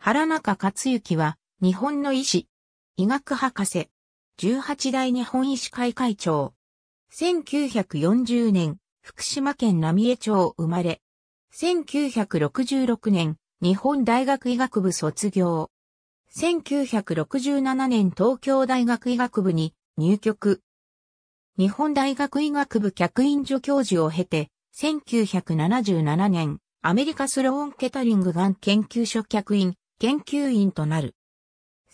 原中克幸は、日本の医師、医学博士、18代日本医師会会長。1940年、福島県浪江町生まれ。1966年、日本大学医学部卒業。1967年東京大学医学部に入局。日本大学医学部客員助教授を経て、1977年、アメリカスローンケタリングガン研究所客員、研究員となる。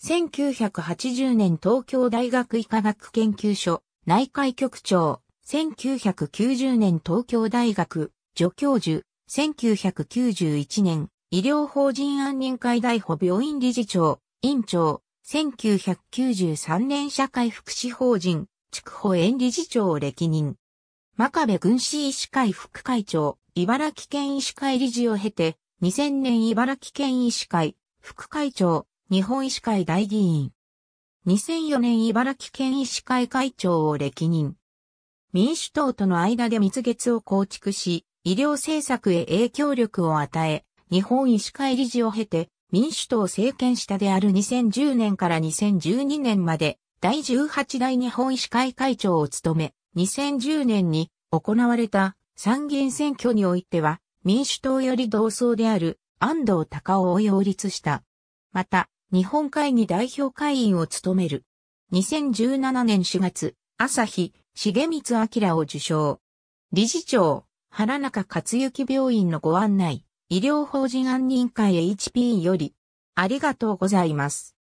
1980年東京大学医科学研究所内科医局長、1990年東京大学助教授、1991年医療法人安寧会大保病院理事長、院長、1993年社会福祉法人、筑保園理事長を歴任。真壁軍師医師会副会長、茨城県医師会理事を経て、2000年茨城県医師会、副会長、日本医師会大議員。2004年茨城県医師会会長を歴任。民主党との間で蜜月を構築し、医療政策へ影響力を与え、日本医師会理事を経て、民主党政権下である2010年から2012年まで、第18代日本医師会会長を務め、2010年に行われた参議院選挙においては、民主党より同層である安藤隆夫を擁立した。また、日本会議代表会員を務める。2017年4月、朝日、重光明を受賞。理事長、原中克幸病院のご案内、医療法人案委会 HP より、ありがとうございます。